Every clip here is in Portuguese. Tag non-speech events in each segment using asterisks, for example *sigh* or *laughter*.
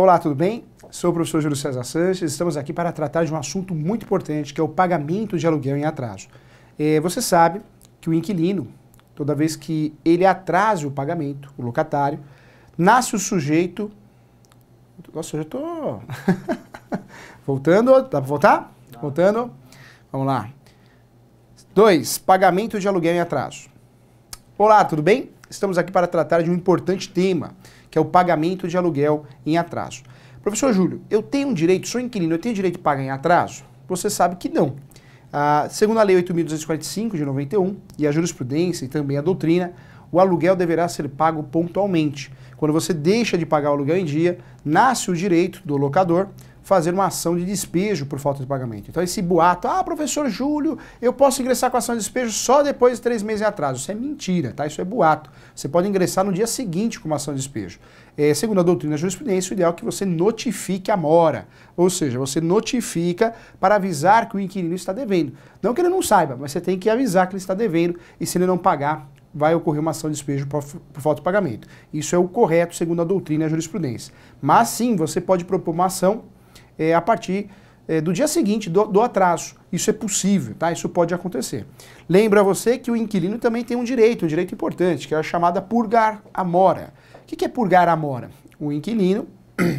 Olá, tudo bem? Sou o professor Júlio César Sanches. Estamos aqui para tratar de um assunto muito importante, que é o pagamento de aluguel em atraso. É, você sabe que o inquilino, toda vez que ele atrasa o pagamento, o locatário, nasce o sujeito. Nossa, eu já tô. *laughs* Voltando, dá para voltar? Não. Voltando. Vamos lá. 2. Pagamento de aluguel em atraso. Olá, tudo bem? Estamos aqui para tratar de um importante tema, que é o pagamento de aluguel em atraso. Professor Júlio, eu tenho um direito, sou inquilino, eu tenho direito de pagar em atraso? Você sabe que não. Ah, segundo a Lei 8.245 de 91 e a jurisprudência e também a doutrina, o aluguel deverá ser pago pontualmente. Quando você deixa de pagar o aluguel em dia, nasce o direito do locador fazer uma ação de despejo por falta de pagamento. Então esse boato, ah, professor Júlio, eu posso ingressar com ação de despejo só depois de três meses em atraso. Isso é mentira, tá? Isso é boato. Você pode ingressar no dia seguinte com uma ação de despejo. É, segundo a doutrina da jurisprudência, o ideal é que você notifique a mora, ou seja, você notifica para avisar que o inquilino está devendo. Não que ele não saiba, mas você tem que avisar que ele está devendo e se ele não pagar, vai ocorrer uma ação de despejo por, por, falta de pagamento. Isso é o correto segundo a doutrina e a jurisprudência. Mas sim, você pode propor uma ação é, a partir é, do dia seguinte do, do, atraso. Isso é possível, tá? Isso pode acontecer. Lembra você que o inquilino também tem um direito, um direito importante, que é a chamada purgar mora. O que, é purgar mora? O inquilino,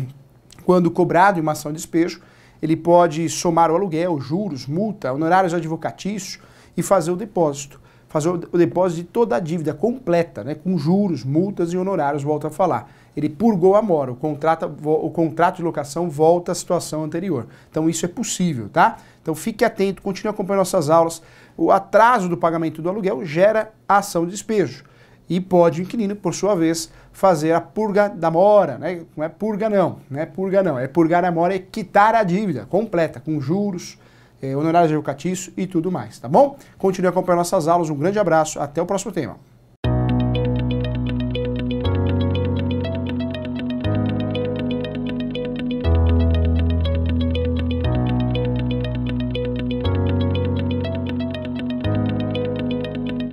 *clears throat* quando cobrado em uma ação de despejo, ele pode somar o aluguel, juros, multa, honorários advocatícios e fazer o depósito fazer o depósito de toda a dívida completa, né, com juros, multas e honorários, volta a falar. Ele purgou a mora, o contrato, o contrato de locação volta à situação anterior. Então isso é possível, tá? Então fique atento, continue acompanhando nossas aulas. O atraso do pagamento do aluguel gera ação de despejo. E pode o inquilino, por sua vez, fazer a purga da mora, né? Não é purga não, não é purga não, é purgar a mora e quitar a dívida completa, com juros, eh, honorários educatícios e tudo mais, tá bom? Continue acompanhando nossas aulas, um grande abraço, até o próximo tema.